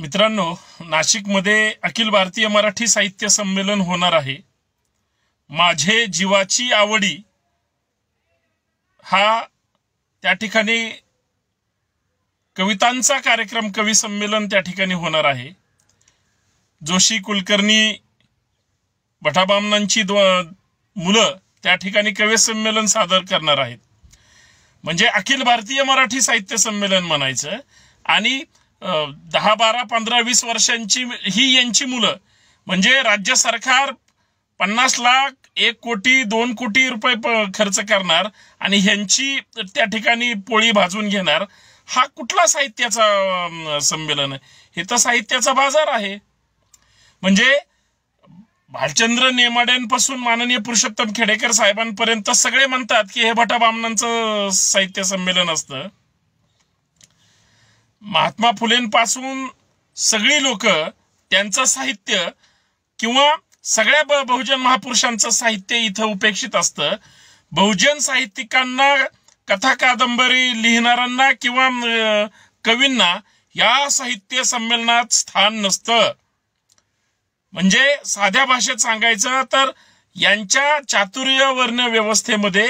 मित्रांनो नाशिकमध्ये अखिल भारतीय मराठी साहित्य संमेलन होणार आहे माझे जीवाची आवडी हा त्या ठिकाणी कवितांचा कार्यक्रम कवी संमेलन त्या ठिकाणी होणार आहे जोशी कुलकर्णी भटाबामनांची मुलं त्या ठिकाणी कवी संमेलन सादर करणार आहेत म्हणजे अखिल भारतीय मराठी साहित्य संमेलन म्हणायचं आणि दहा बारा पंधरा वीस वर्षांची ही यांची मुलं म्हणजे राज्य सरकार पन्नास लाख एक कोटी दोन कोटी रुपये खर्च करणार आणि ह्यांची त्या ठिकाणी पोळी भाजून घेणार हा कुठला साहित्याचा संमेलन आहे हे तर साहित्याचा बाजार आहे म्हणजे भालचंद्र नेमाड्यांपासून माननीय पुरुषोत्तम खेडेकर साहेबांपर्यंत सगळे म्हणतात की हे भटा बामणांचं साहित्य संमेलन असतं महात्मा फुलेंपासून सगळी लोक त्यांचं साहित्य किंवा सगळ्या बहुजन महापुरुषांचं साहित्य इथं उपेक्षित असतं बहुजन साहित्यिकांना कथा कादंबरी लिहिणाऱ्यांना किंवा कवींना या साहित्य संमेलनात स्थान नसतं म्हणजे साध्या भाषेत सांगायचं तर यांच्या चातुर्य वर्ण व्यवस्थेमध्ये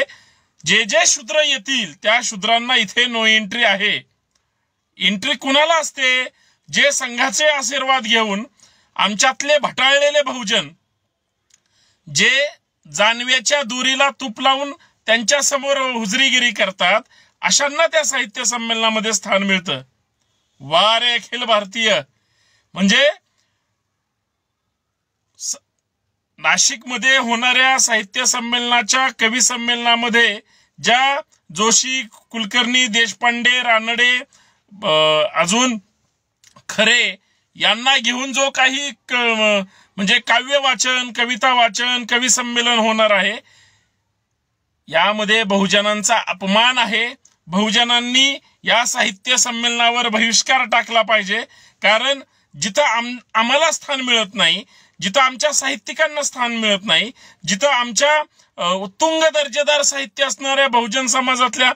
जे जे शूद्र येतील त्या शूद्रांना इथे नो एंट्री आहे एंट्री कुणाला असते जे संघाचे आशीर्वाद घेऊन आमच्यातले भटाळलेले बहुजन जे जानव्याच्या दुरीला तूप लावून त्यांच्या समोर हुजरीगिरी करतात अशांना त्या साहित्य संमेलनामध्ये स्थान मिळतं वारे अखिल भारतीय म्हणजे नाशिकमध्ये होणाऱ्या साहित्य संमेलनाच्या कवी संमेलनामध्ये ज्या जोशी कुलकर्णी देशपांडे रानडे अजून खरे यांना घेऊन जो काही म्हणजे काव्य वाचन कविता वाचन कवी संमेलन होणार आहे यामध्ये बहुजनांचा अपमान आहे बहुजनांनी या साहित्य संमेलनावर बहिष्कार टाकला पाहिजे कारण जिथं आम आम्हाला स्थान मिळत नाही जिथं आमच्या साहित्यिकांना स्थान मिळत नाही जिथं आमच्या उत्तुंग दर्जेदार साहित्य असणाऱ्या बहुजन समाजातल्या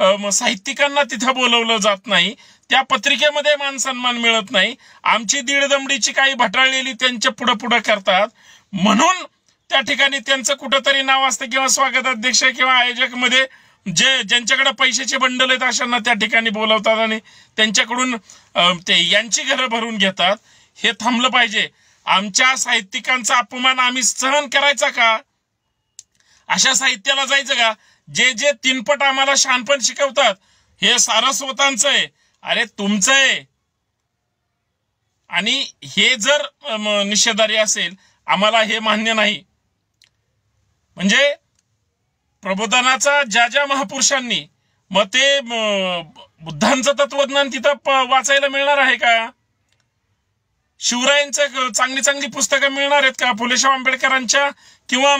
साहित्यिकांना तिथं बोलवलं जात नाही त्या पत्रिकेमध्ये मान सन्मान मिळत नाही आमची दीडदमडीची काही भटाळलेली त्यांच्या पुढं पुढं करतात म्हणून त्या ठिकाणी त्यांचं कुठंतरी नाव असतं किंवा स्वागत अध्यक्ष किंवा आयोजक मध्ये जे ज्यांच्याकडे पैशाचे बंडल आहेत अशांना त्या ठिकाणी बोलवतात आणि त्यांच्याकडून ते यांची घरं भरून घेतात हे थांबलं पाहिजे आमच्या साहित्यिकांचा अपमान आम्ही सहन करायचा का अशा साहित्याला जायचं का जे जे तीनपट आम्हाला शहाणपण शिकवतात हे सारस्वतांचं आहे अरे तुमचं आहे आणि हे जर निषेधारी असेल आम्हाला हे मान्य नाही म्हणजे प्रबोधनाचा ज्या ज्या महापुरुषांनी मग ते बुद्धांचं तत्वज्ञान तिथं वाचायला मिळणार आहे का शिवरायांचं चांगली चांगली पुस्तकं मिळणार आहेत का फुलेशाह आंबेडकरांच्या किंवा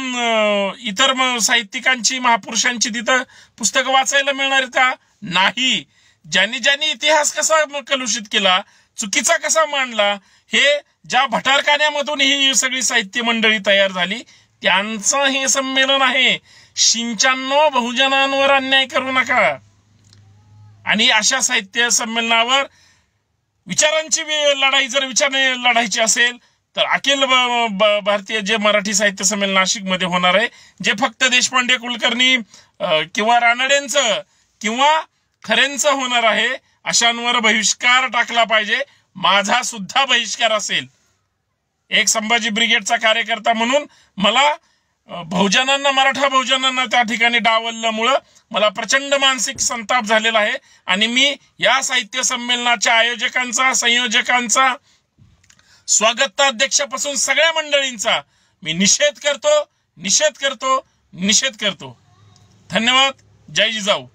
इतर साहित्यिकांची महापुरुषांची तिथं पुस्तकं वाचायला मिळणार आहेत का नाही ज्यांनी ज्यांनी इतिहास कसा कलुषित केला चुकीचा कसा मांडला हे ज्या भटारखान्यामधून ही सगळी साहित्य मंडळी तयार झाली त्यांचं हे संमेलन आहे सिंचांनो बहुजनांवर अन्याय करू नका आणि अशा साहित्य संमेलनावर विचारांची लढाई जर विचार लढायची असेल तर अखिल भारतीय जे मराठी साहित्य संमेलन नाशिकमध्ये होणार आहे जे फक्त देशपांडे कुलकर्णी किंवा रानडेंचं किंवा खरेंच होणार आहे अशांवर बहिष्कार टाकला पाहिजे माझा सुद्धा बहिष्कार असेल एक संभाजी ब्रिगेडचा कार्यकर्ता म्हणून मला बहुजनांना मराठा बहुजनांना त्या ठिकाणी डावलल्यामुळं मला प्रचंड मानसिक संताप झालेला आहे आणि मी या साहित्य संमेलनाच्या आयोजकांचा संयोजकांचा स्वागताध्यक्षापासून सगळ्या मंडळींचा मी निषेध करतो निषेध करतो निषेध करतो धन्यवाद जय जिजाऊ